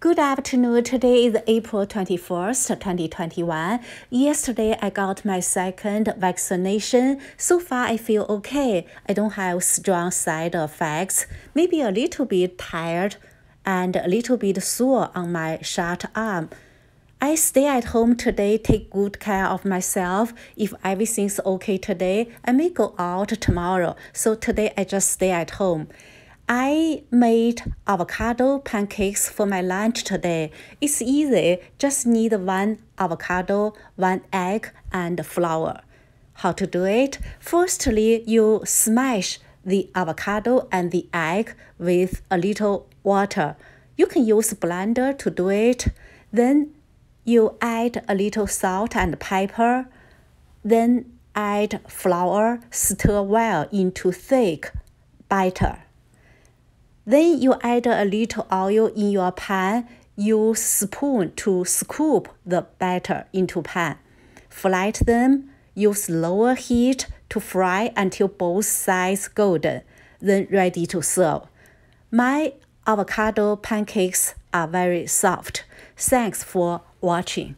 Good afternoon. Today is April 21st, 2021. Yesterday, I got my second vaccination. So far, I feel okay. I don't have strong side effects. Maybe a little bit tired and a little bit sore on my short arm. I stay at home today, take good care of myself. If everything's okay today, I may go out tomorrow. So today, I just stay at home. I made avocado pancakes for my lunch today. It's easy, just need one avocado, one egg, and flour. How to do it? Firstly, you smash the avocado and the egg with a little water. You can use blender to do it. Then you add a little salt and pepper. Then add flour, stir well into thick batter. Then you add a little oil in your pan. Use spoon to scoop the batter into pan. Flatten them. Use lower heat to fry until both sides golden, then ready to serve. My avocado pancakes are very soft. Thanks for watching.